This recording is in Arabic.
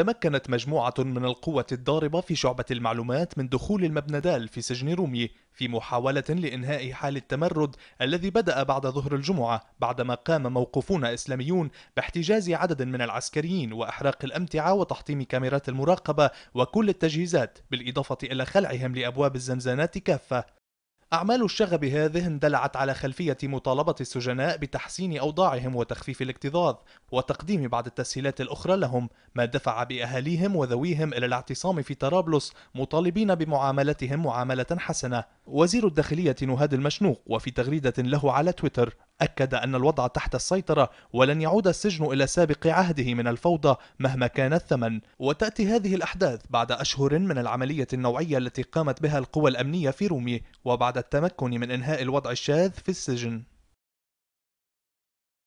تمكنت مجموعة من القوة الضاربة في شعبة المعلومات من دخول المبنى دال في سجن رومي في محاولة لإنهاء حال التمرد الذي بدأ بعد ظهر الجمعة بعدما قام موقوفون إسلاميون باحتجاز عدد من العسكريين وإحراق الأمتعة وتحطيم كاميرات المراقبة وكل التجهيزات بالإضافة إلى خلعهم لأبواب الزنزانات كافة أعمال الشغب هذه اندلعت على خلفية مطالبة السجناء بتحسين أوضاعهم وتخفيف الاكتظاظ وتقديم بعض التسهيلات الأخرى لهم ما دفع بأهاليهم وذويهم إلى الاعتصام في طرابلس مطالبين بمعاملتهم معاملة حسنة وزير الداخلية نهاد المشنوق وفي تغريدة له على تويتر أكد أن الوضع تحت السيطرة ولن يعود السجن إلى سابق عهده من الفوضى مهما كان الثمن وتأتي هذه الأحداث بعد أشهر من العملية النوعية التي قامت بها القوى الأمنية في رومي وبعد التمكن من إنهاء الوضع الشاذ في السجن